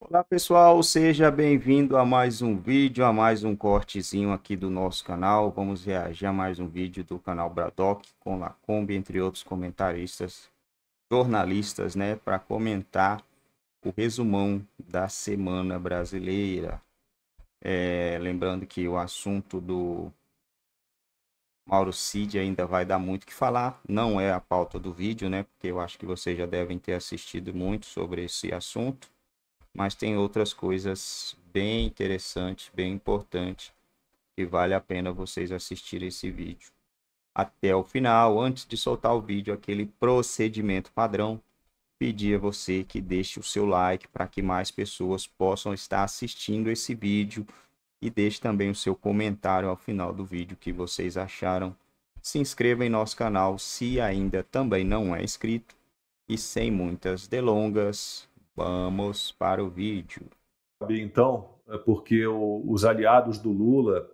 Olá pessoal, seja bem-vindo a mais um vídeo, a mais um cortezinho aqui do nosso canal. Vamos reagir a mais um vídeo do canal Bradock com Lacombe, entre outros comentaristas, jornalistas, né, para comentar o resumão da Semana Brasileira. É, lembrando que o assunto do Mauro Cid ainda vai dar muito que falar, não é a pauta do vídeo, né, porque eu acho que vocês já devem ter assistido muito sobre esse assunto mas tem outras coisas bem interessantes, bem importantes, que vale a pena vocês assistirem esse vídeo até o final. Antes de soltar o vídeo, aquele procedimento padrão, pedir a você que deixe o seu like para que mais pessoas possam estar assistindo esse vídeo e deixe também o seu comentário ao final do vídeo que vocês acharam. Se inscreva em nosso canal se ainda também não é inscrito. E sem muitas delongas, Vamos para o vídeo. Então, é porque o, os aliados do Lula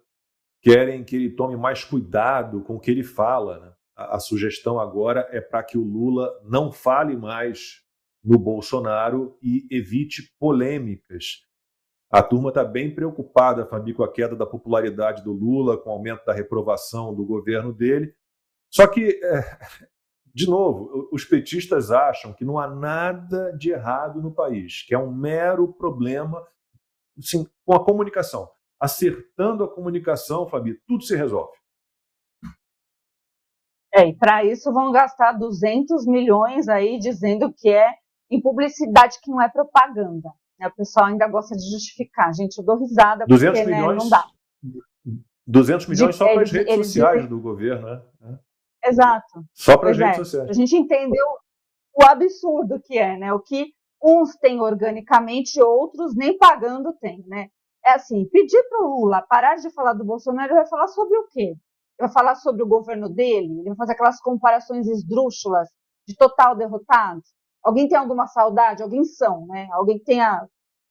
querem que ele tome mais cuidado com o que ele fala. Né? A, a sugestão agora é para que o Lula não fale mais no Bolsonaro e evite polêmicas. A turma está bem preocupada, Fabi, com a queda da popularidade do Lula, com o aumento da reprovação do governo dele. Só que é, de novo, os petistas acham que não há nada de errado no país, que é um mero problema assim, com a comunicação. Acertando a comunicação, Fabi, tudo se resolve. É, e para isso vão gastar 200 milhões aí dizendo que é em publicidade que não é propaganda. Né? O pessoal ainda gosta de justificar. Gente, eu dou risada porque milhões, né, não dá. 200 milhões de, só para as redes sociais do governo, né? Exato. Só para a é. gente é. A gente entendeu o absurdo que é, né? O que uns têm organicamente, outros nem pagando têm, né? É assim, pedir para o Lula parar de falar do Bolsonaro, ele vai falar sobre o quê? Ele vai falar sobre o governo dele? Ele vai fazer aquelas comparações esdrúxulas de total derrotado? Alguém tem alguma saudade? Alguém são, né? Alguém que tenha,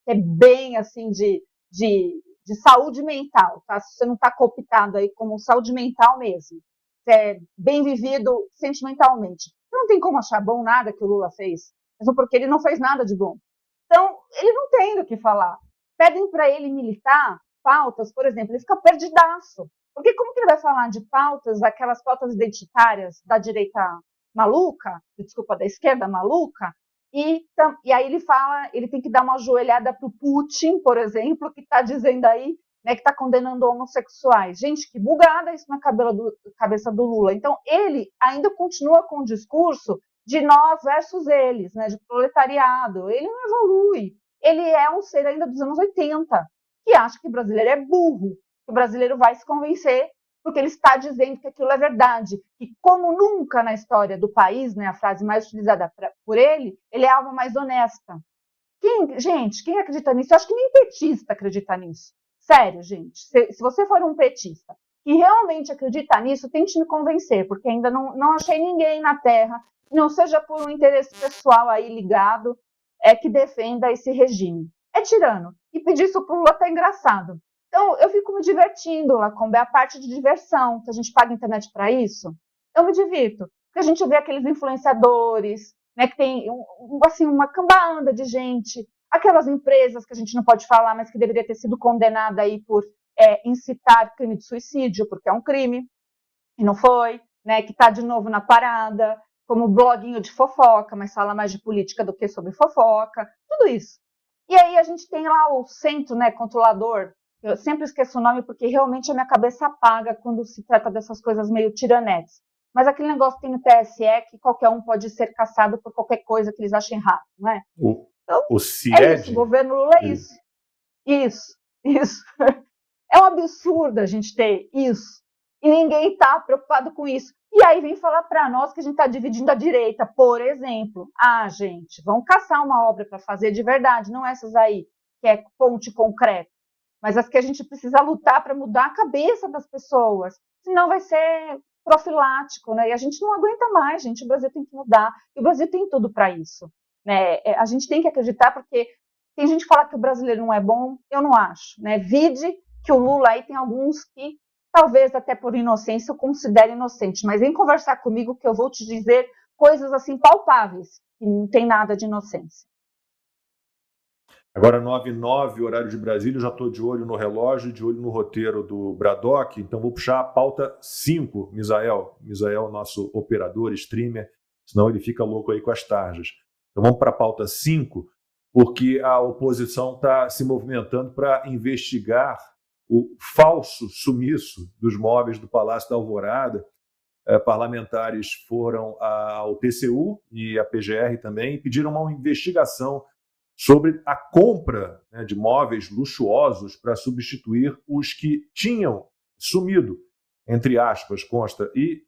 é bem, assim, de, de, de saúde mental, tá? Se você não está cooptado aí como saúde mental mesmo é, bem vivido sentimentalmente. Então, não tem como achar bom nada que o Lula fez, mesmo porque ele não fez nada de bom. Então, ele não tem do que falar. Pedem para ele militar pautas, por exemplo, ele fica perdidaço. Porque como que ele vai falar de pautas, aquelas pautas identitárias da direita maluca, desculpa, da esquerda maluca, e, e aí ele fala, ele tem que dar uma joelhada para o Putin, por exemplo, que está dizendo aí né, que está condenando homossexuais. Gente, que bugada isso na do, cabeça do Lula. Então, ele ainda continua com o discurso de nós versus eles, né, de proletariado. Ele não evolui. Ele é um ser ainda dos anos 80, que acha que o brasileiro é burro, que o brasileiro vai se convencer porque ele está dizendo que aquilo é verdade. E como nunca na história do país, né, a frase mais utilizada pra, por ele, ele é a alma mais honesta. Quem, gente, quem acredita nisso? Eu acho que nem petista acredita nisso. Sério, gente, se, se você for um petista e realmente acredita nisso, tente me convencer, porque ainda não, não achei ninguém na Terra, não seja por um interesse pessoal aí ligado, é que defenda esse regime. É tirano. E pedir isso para o Lula tá engraçado. Então, eu fico me divertindo, como é a parte de diversão, que a gente paga a internet para isso. Eu me divirto, porque a gente vê aqueles influenciadores, né, que tem um, assim, uma cambaanda de gente aquelas empresas que a gente não pode falar, mas que deveria ter sido condenada aí por é, incitar crime de suicídio, porque é um crime, e não foi, né, que está de novo na parada, como bloguinho de fofoca, mas fala mais de política do que sobre fofoca, tudo isso. E aí a gente tem lá o centro né, controlador, eu sempre esqueço o nome porque realmente a minha cabeça apaga quando se trata dessas coisas meio tiranetes. Mas aquele negócio que tem no TSE que qualquer um pode ser caçado por qualquer coisa que eles achem errado, não é? O, então, o CIED... é isso, o governo Lula é isso. Isso, isso. É um absurdo a gente ter isso. E ninguém está preocupado com isso. E aí vem falar para nós que a gente está dividindo a direita, por exemplo. Ah, gente, vão caçar uma obra para fazer de verdade, não essas aí, que é ponte concreta, mas as que a gente precisa lutar para mudar a cabeça das pessoas. Senão vai ser profilático, né? E a gente não aguenta mais, gente. O Brasil tem que mudar. E o Brasil tem tudo para isso. Né? É, a gente tem que acreditar, porque tem gente que fala que o brasileiro não é bom, eu não acho. Né? Vide que o Lula aí tem alguns que, talvez até por inocência, eu considere inocente, mas vem conversar comigo que eu vou te dizer coisas assim palpáveis, que não tem nada de inocência. Agora, 9h09, horário de Brasília, eu já estou de olho no relógio, de olho no roteiro do Bradock, então vou puxar a pauta 5, Misael. Misael, nosso operador, streamer, senão ele fica louco aí com as tarjas. Então vamos para a pauta 5, porque a oposição está se movimentando para investigar o falso sumiço dos móveis do Palácio da Alvorada. Eh, parlamentares foram ao TCU e à PGR também e pediram uma investigação sobre a compra né, de móveis luxuosos para substituir os que tinham sumido, entre aspas, consta. E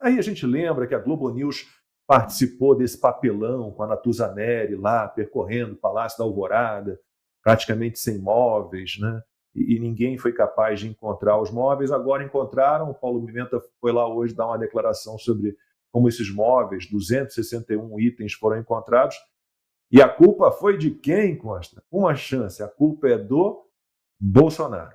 aí a gente lembra que a Globo News participou desse papelão com a Natuza Neri lá, percorrendo o Palácio da Alvorada, praticamente sem móveis, né? E, e, ninguém foi capaz de encontrar os móveis. Agora encontraram, o Paulo Pimenta foi lá hoje dar uma declaração sobre como esses móveis, 261 itens foram encontrados. E a culpa foi de quem, Costa? Uma chance, a culpa é do Bolsonaro.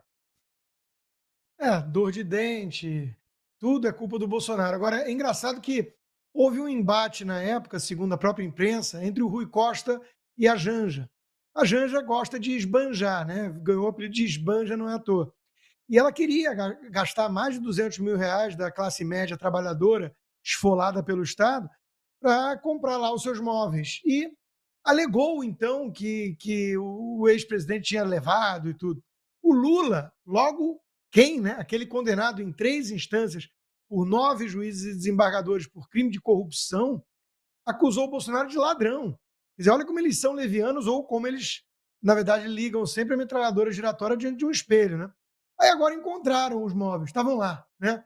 É, dor de dente, tudo é culpa do Bolsonaro. Agora, é engraçado que Houve um embate na época, segundo a própria imprensa, entre o Rui Costa e a Janja. A Janja gosta de esbanjar, né? ganhou o apelido de esbanja, não é à toa. E ela queria gastar mais de 200 mil reais da classe média trabalhadora, esfolada pelo Estado, para comprar lá os seus móveis. E alegou, então, que, que o ex-presidente tinha levado e tudo. O Lula, logo quem, né? aquele condenado em três instâncias por nove juízes e desembargadores por crime de corrupção, acusou o Bolsonaro de ladrão. Quer dizer, olha como eles são levianos ou como eles, na verdade, ligam sempre a metralhadora giratória diante de um espelho, né? Aí agora encontraram os móveis, estavam lá, né?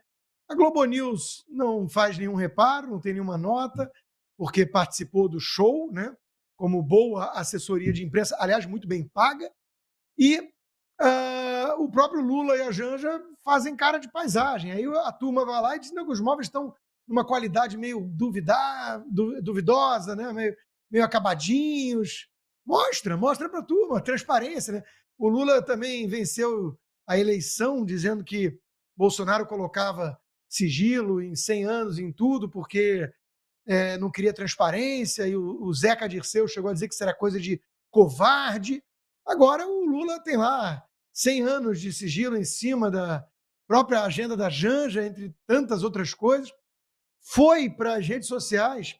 A Globo News não faz nenhum reparo, não tem nenhuma nota, porque participou do show, né? Como boa assessoria de imprensa, aliás, muito bem paga. E Uh, o próprio Lula e a Janja fazem cara de paisagem. Aí a turma vai lá e diz que os móveis estão numa qualidade meio duvidar, du, duvidosa, né? meio, meio acabadinhos. Mostra, mostra para a turma, transparência. Né? O Lula também venceu a eleição dizendo que Bolsonaro colocava sigilo em 100 anos em tudo porque é, não queria transparência, e o, o Zeca Dirceu chegou a dizer que isso era coisa de covarde. Agora o Lula tem lá 100 anos de sigilo em cima da própria agenda da Janja, entre tantas outras coisas. Foi para as redes sociais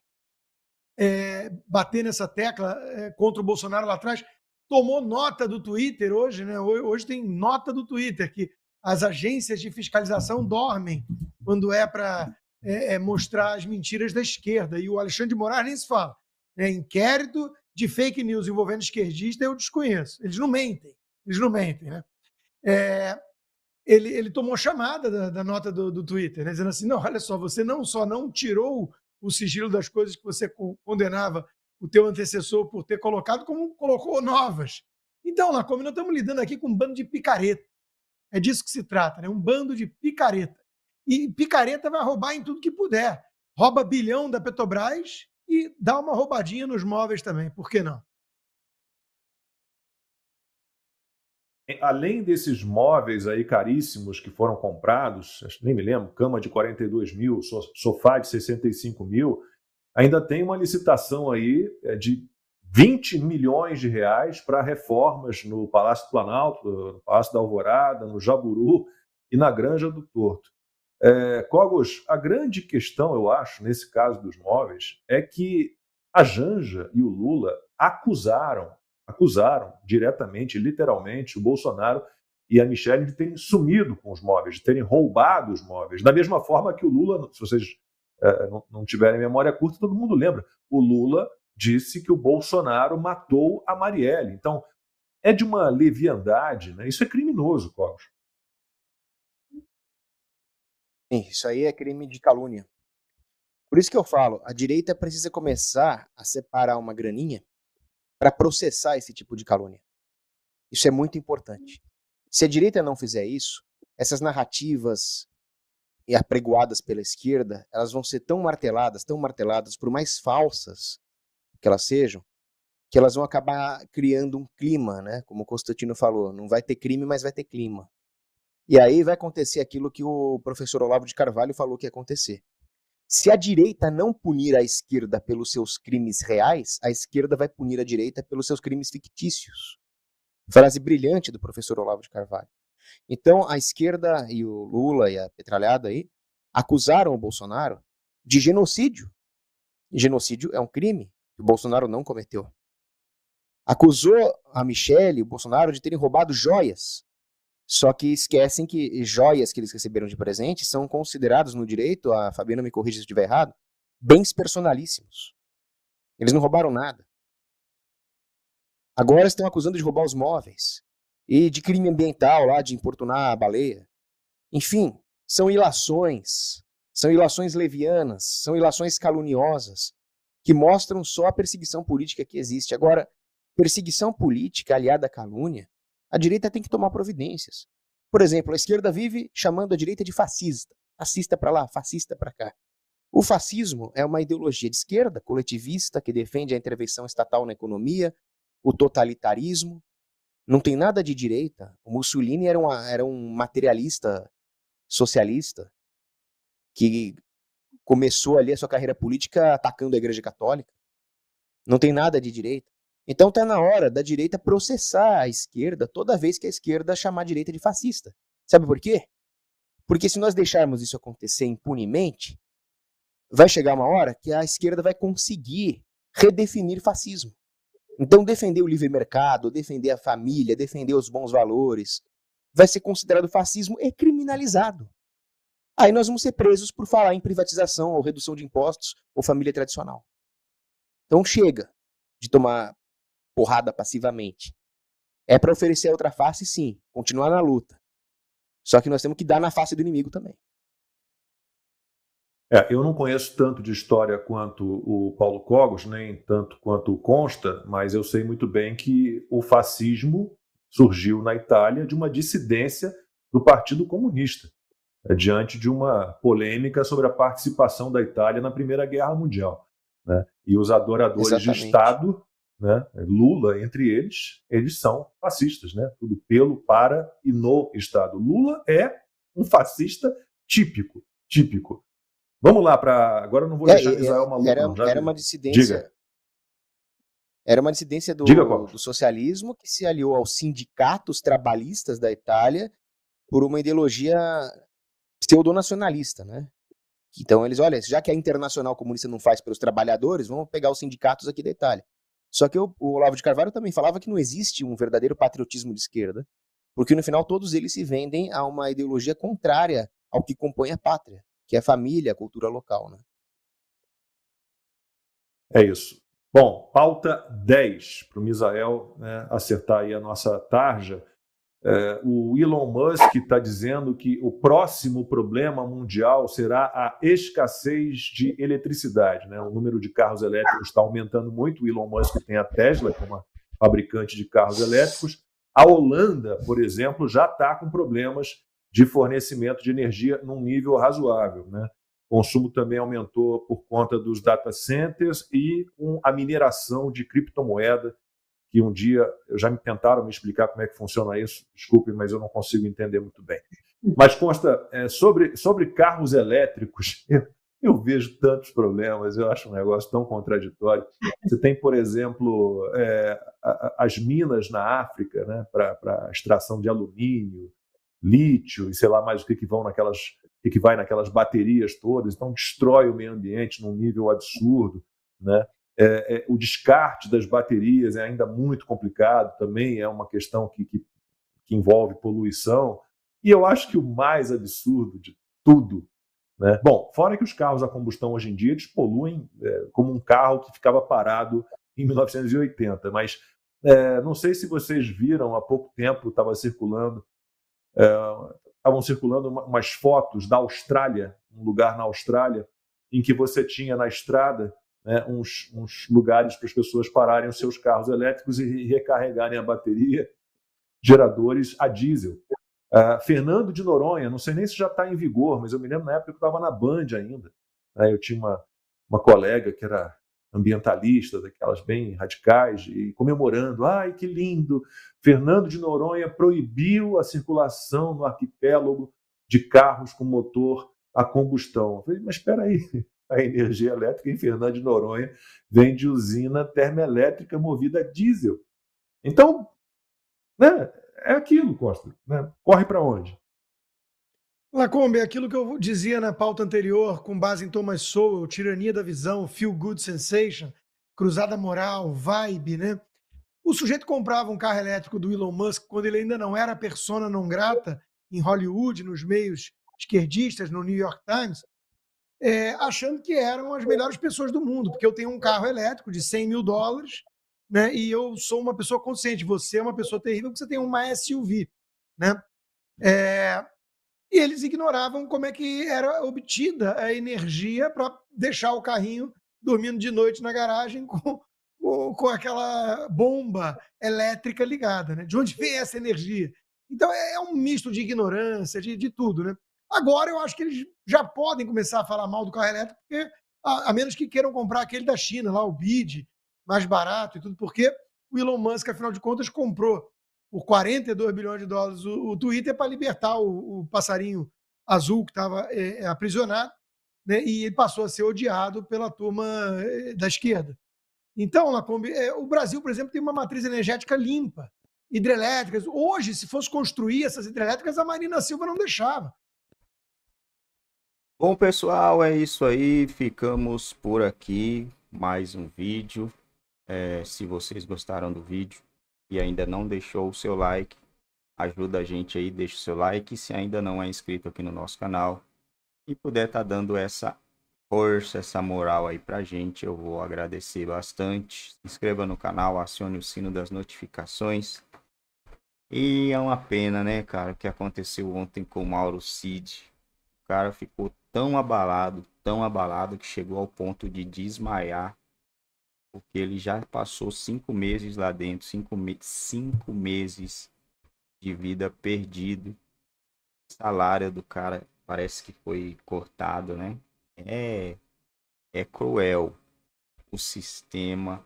é, bater nessa tecla é, contra o Bolsonaro lá atrás. Tomou nota do Twitter hoje, né? Hoje tem nota do Twitter que as agências de fiscalização dormem quando é para é, eh, mostrar as mentiras da esquerda. E o Alexandre de Moraes nem se fala. É inquérito de fake news envolvendo esquerdista eu desconheço. Eles não mentem, eles não mentem, né? É, ele, ele tomou chamada da, da nota do, do Twitter, né? dizendo assim: não, olha só, você não só não tirou o sigilo das coisas que você condenava o teu antecessor por ter colocado, como colocou novas. Então, Lacombe, nós estamos lidando aqui com um bando de picareta. É disso que se trata, né? Um bando de picareta. E picareta vai roubar em tudo que puder. Rouba bilhão da Petrobras, e dar uma roubadinha nos móveis também, por que não? É, além desses móveis aí caríssimos que foram comprados, nem me lembro, cama de 42 mil, sofá de 65 mil, ainda tem uma licitação aí é, de 20 milhões de reais para reformas no Palácio do Planalto, no Palácio da Alvorada, no Jaburu e na Granja do Torto. É, Cogos, a grande questão, eu acho, nesse caso dos móveis, é que a Janja e o Lula acusaram, acusaram diretamente, literalmente, o Bolsonaro e a Michelle de terem sumido com os móveis, de terem roubado os móveis. Da mesma forma que o Lula, se vocês é, não, não tiverem memória curta, todo mundo lembra. O Lula disse que o Bolsonaro matou a Marielle. Então, é de uma leviandade, né? Isso é criminoso, Cogos. Sim, isso aí é crime de calúnia. Por isso que eu falo, a direita precisa começar a separar uma graninha para processar esse tipo de calúnia. Isso é muito importante. Se a direita não fizer isso, essas narrativas e apregoadas pela esquerda, elas vão ser tão marteladas, tão marteladas, por mais falsas que elas sejam, que elas vão acabar criando um clima, né? Como o Constantino falou, não vai ter crime, mas vai ter clima. E aí vai acontecer aquilo que o professor Olavo de Carvalho falou que ia acontecer. Se a direita não punir a esquerda pelos seus crimes reais, a esquerda vai punir a direita pelos seus crimes fictícios. Frase brilhante do professor Olavo de Carvalho. Então, a esquerda e o Lula e a petralhada aí acusaram o Bolsonaro de genocídio. genocídio é um crime que o Bolsonaro não cometeu. Acusou a Michelle e o Bolsonaro de terem roubado joias. Só que esquecem que joias que eles receberam de presente são considerados no direito, a Fabiana me corrija se estiver errado, bens personalíssimos. Eles não roubaram nada. Agora estão acusando de roubar os móveis e de crime ambiental lá, de importunar a baleia. Enfim, são ilações, são ilações levianas, são ilações caluniosas que mostram só a perseguição política que existe. Agora, perseguição política aliada à calúnia a direita tem que tomar providências. Por exemplo, a esquerda vive chamando a direita de fascista. Fascista para lá, fascista para cá. O fascismo é uma ideologia de esquerda, coletivista, que defende a intervenção estatal na economia, o totalitarismo. Não tem nada de direita. O Mussolini era, uma, era um materialista socialista que começou ali a sua carreira política atacando a Igreja Católica. Não tem nada de direita. Então está na hora da direita processar a esquerda toda vez que a esquerda chamar a direita de fascista. Sabe por quê? Porque se nós deixarmos isso acontecer impunemente, vai chegar uma hora que a esquerda vai conseguir redefinir fascismo. Então defender o livre mercado, defender a família, defender os bons valores, vai ser considerado fascismo e criminalizado. Aí nós vamos ser presos por falar em privatização ou redução de impostos ou família tradicional. Então chega de tomar porrada passivamente. É para oferecer a outra face, sim, continuar na luta. Só que nós temos que dar na face do inimigo também. É, eu não conheço tanto de história quanto o Paulo Cogos, nem tanto quanto consta, mas eu sei muito bem que o fascismo surgiu na Itália de uma dissidência do Partido Comunista, é, diante de uma polêmica sobre a participação da Itália na Primeira Guerra Mundial. Né? E os adoradores Exatamente. de Estado né, Lula entre eles, eles são fascistas, né? Tudo pelo, para e no Estado. Lula é um fascista típico, típico. Vamos lá para agora eu não vou é, deixar é, Israel maluco. Era, não, era uma dissidência. Diga. Era uma dissidência do, do socialismo que se aliou aos sindicatos trabalhistas da Itália por uma ideologia pseudonacionalista, né? Então eles, olha, já que a Internacional Comunista não faz pelos trabalhadores, vamos pegar os sindicatos aqui da Itália. Só que eu, o Olavo de Carvalho também falava que não existe um verdadeiro patriotismo de esquerda, porque no final todos eles se vendem a uma ideologia contrária ao que compõe a pátria, que é a família, a cultura local. Né? É isso. Bom, pauta 10 para o Misael né, acertar aí a nossa tarja. É, o Elon Musk está dizendo que o próximo problema mundial será a escassez de eletricidade. Né? O número de carros elétricos está aumentando muito. O Elon Musk tem a Tesla, que é uma fabricante de carros elétricos. A Holanda, por exemplo, já está com problemas de fornecimento de energia num nível razoável. Né? O consumo também aumentou por conta dos data centers e com a mineração de criptomoeda que um dia já me tentaram me explicar como é que funciona isso, desculpem, mas eu não consigo entender muito bem. Mas consta, é, sobre, sobre carros elétricos, eu, eu, vejo tantos problemas, eu acho um negócio tão contraditório. Você tem, por exemplo, é, as minas na África né, para extração de alumínio, lítio e sei lá mais o que, que vão naquelas que vai naquelas baterias todas, então destrói o meio ambiente num nível absurdo, né? É, é, o descarte das baterias é ainda muito complicado, também é uma questão que, que, que, envolve poluição. E eu acho que o mais absurdo de tudo, né? Bom, fora que os carros a combustão hoje em dia eles poluem é, como um carro que ficava parado em 1980, mas é, não sei se vocês viram há pouco tempo estava circulando é, estavam circulando umas fotos da Austrália, um lugar na Austrália em que você tinha na estrada né, uns, uns, lugares para as pessoas pararem os seus carros elétricos e recarregarem a bateria, geradores a diesel. Uh, Fernando de Noronha, não sei nem se já está em vigor, mas eu me lembro na época que eu estava na Band ainda. Né, eu tinha uma, uma colega que era ambientalista, daquelas bem radicais, e comemorando. Ai, que lindo! Fernando de Noronha proibiu a circulação no arquipélago de carros com motor a combustão. Eu falei, mas espera aí, a energia elétrica em Fernando de Noronha vem de usina termoelétrica movida a diesel. Então, né, é aquilo, Costa. Né? Corre para onde? Lacombe, é aquilo que eu dizia na pauta anterior, com base em Thomas Sowell, Tirania da Visão, Feel Good Sensation, Cruzada Moral, Vibe, né? O sujeito comprava um carro elétrico do Elon Musk quando ele ainda não era persona não grata em Hollywood, nos meios esquerdistas, no New York Times, é, achando que eram as melhores pessoas do mundo, porque eu tenho um carro elétrico de 100 mil dólares, né? E eu sou uma pessoa consciente. Você é uma pessoa terrível porque você tem uma SUV, né? É, e eles ignoravam como é que era obtida a energia para deixar o carrinho dormindo de noite na garagem com, com, com, aquela bomba elétrica ligada, né? De onde vem essa energia? Então é, é um misto de ignorância, de, de tudo, né? Agora eu acho que eles já podem começar a falar mal do carro elétrico, porque, a, a menos que queiram comprar aquele da China, lá o BID, mais barato e tudo, porque o Elon Musk, afinal de contas, comprou por 42 bilhões de dólares o, o Twitter para libertar o, o, passarinho azul que estava é, é, aprisionado, né? e ele passou a ser odiado pela turma eh, da esquerda. Então, Lacombe, é, o Brasil, por exemplo, tem uma matriz energética limpa, hidrelétricas. Hoje, se fosse construir essas hidrelétricas, a Marina Silva não deixava. Bom, pessoal, é isso aí. Ficamos por aqui. Mais um vídeo. É, se vocês gostaram do vídeo e ainda não deixou o seu like, ajuda a gente aí, deixa o seu like. Se ainda não é inscrito aqui no nosso canal e puder estar tá dando essa força, essa moral aí pra gente, eu vou agradecer bastante. Se inscreva no canal, acione o sino das notificações. E é uma pena, né, cara, o que aconteceu ontem com o Mauro Cid. O cara ficou tão abalado, tão abalado, que chegou ao ponto de desmaiar, porque ele já passou cinco meses lá dentro, cinco, me cinco meses de vida perdido. O salário do cara parece que foi cortado, né? É, é cruel. O sistema,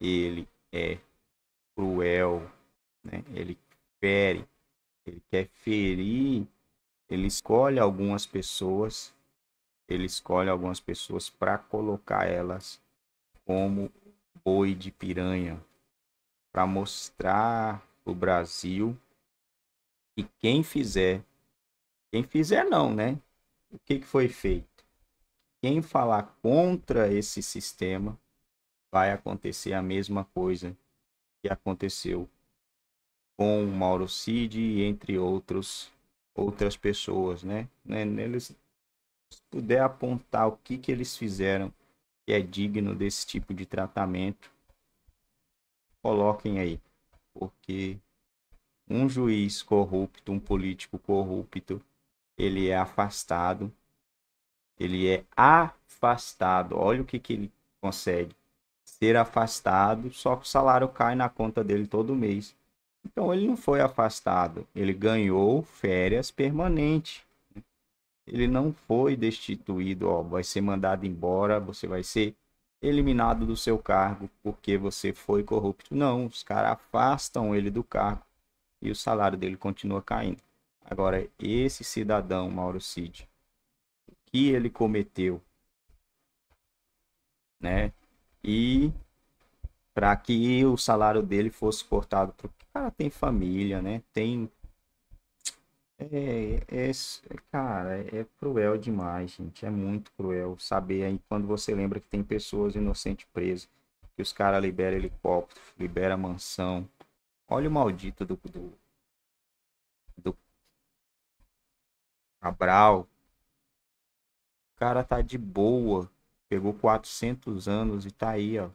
ele é cruel, né? Ele fere, ele quer ferir ele escolhe algumas pessoas, ele escolhe algumas pessoas para colocar elas como boi de piranha, para mostrar o Brasil que quem fizer, quem fizer não, né? O que, que foi feito? Quem falar contra esse sistema vai acontecer a mesma coisa que aconteceu com Mauro Cid e entre outros outras pessoas, né? né neles puder apontar o que, que eles fizeram que é digno desse tipo de tratamento, coloquem aí, porque um juiz corrupto, um político corrupto, ele é afastado, ele é afastado. Olha o que, que ele consegue ser afastado, só que o salário cai na conta dele todo mês. Então ele não foi afastado, ele ganhou férias permanente. Ele não foi destituído, ó, vai ser mandado embora, você vai ser eliminado do seu cargo porque você foi corrupto. Não, os caras afastam ele do cargo e o salário dele continua caindo. Agora, esse cidadão, Mauro Cid, o que ele cometeu, né? E para que o salário dele fosse cortado. Porque o cara tem família, né? Tem. É, é, é, cara, é cruel demais, gente. É muito cruel saber aí quando você lembra que tem pessoas inocentes presas, que os caras liberam helicóptero, libera mansão. Olha o maldito do, do, do Cabral. O cara tá de boa, pegou 400 anos e tá aí, ó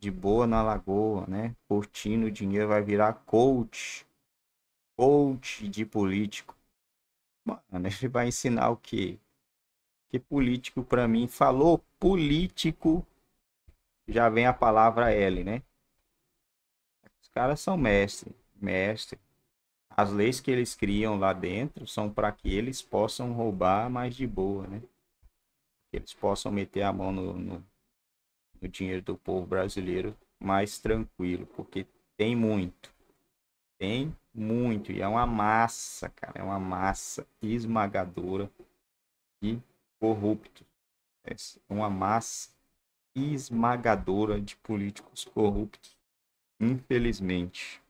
de boa na lagoa, né? Curtindo o dinheiro, vai virar coach. Coach de político. Mano, ele vai ensinar o quê? Que político para mim falou político, já vem a palavra L, né? Os caras são mestre, mestre. As leis que eles criam lá dentro são para que eles possam roubar mais de boa, né? Que eles possam meter a mão no, no o dinheiro do povo brasileiro mais tranquilo, porque tem muito. Tem muito. E é uma massa, cara. É uma massa esmagadora de corruptos. É uma massa esmagadora de políticos corruptos. Infelizmente.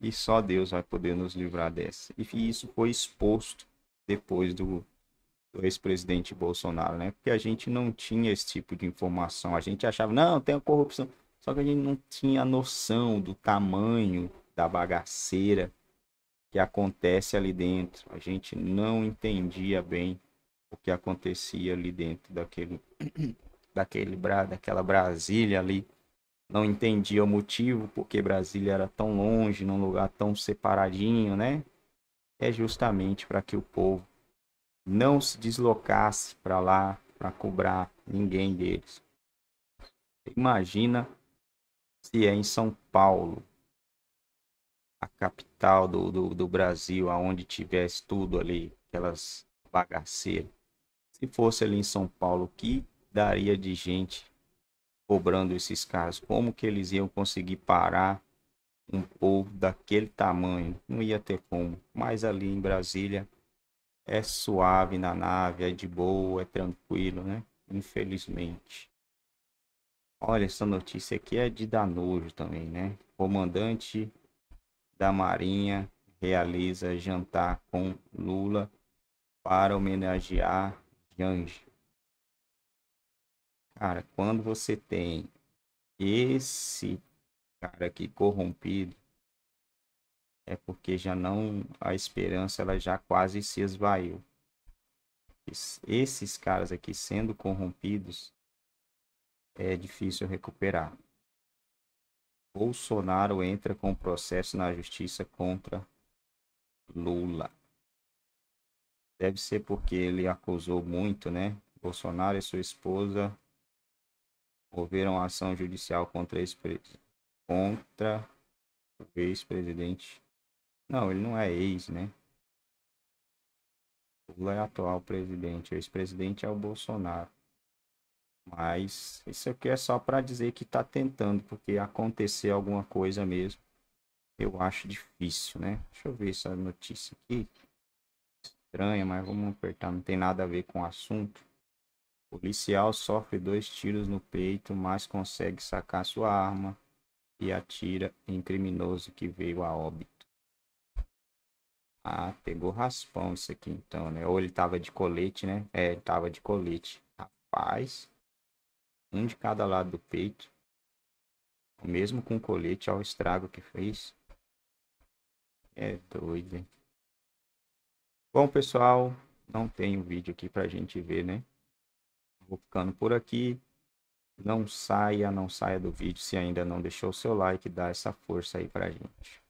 E só Deus vai poder nos livrar dessa. E isso foi exposto depois do do ex-presidente Bolsonaro, né? Porque a gente não tinha esse tipo de informação. A gente achava, não, tem a corrupção. Só que a gente não tinha noção do tamanho da bagaceira que acontece ali dentro. A gente não entendia bem o que acontecia ali dentro daquele daquele daquela Brasília ali. Não entendia o motivo porque Brasília era tão longe, num lugar tão separadinho, né? É justamente para que o povo não se deslocasse para lá para cobrar ninguém deles. Imagina se é em São Paulo, a capital do, do, do Brasil, aonde tivesse tudo ali, aquelas bagaceiras. Se fosse ali em São Paulo, que daria de gente cobrando esses caras? Como que eles iam conseguir parar um povo daquele tamanho? Não ia ter como. Mas ali em Brasília, é suave na nave, é de boa, é tranquilo, né? Infelizmente. Olha, essa notícia aqui é de danojo também, né? Comandante da Marinha realiza jantar com Lula para homenagear Janja. Cara, quando você tem esse cara aqui corrompido, é porque já não a esperança ela já quase se esvaiu. Esses caras aqui sendo corrompidos é difícil recuperar. Bolsonaro entra com processo na justiça contra Lula. Deve ser porque ele acusou muito, né? Bolsonaro e sua esposa moveram ação judicial contra, contra o ex-presidente não, ele não é ex, né? Lula é atual presidente. O ex-presidente é o Bolsonaro. Mas isso aqui é só para dizer que está tentando, porque acontecer alguma coisa mesmo, eu acho difícil, né? Deixa eu ver essa notícia aqui. Estranha, mas vamos apertar, não tem nada a ver com o assunto. policial sofre dois tiros no peito, mas consegue sacar sua arma e atira em criminoso que veio a óbito. Ah, pegou raspão isso aqui então, né? Ou ele tava de colete, né? É, tava de colete. Rapaz. Um de cada lado do peito. Mesmo com colete, ao estrago que fez. É doido, hein? Bom, pessoal, não tem um vídeo aqui pra gente ver, né? Vou ficando por aqui. Não saia, não saia do vídeo se ainda não deixou o seu like, dá essa força aí pra gente.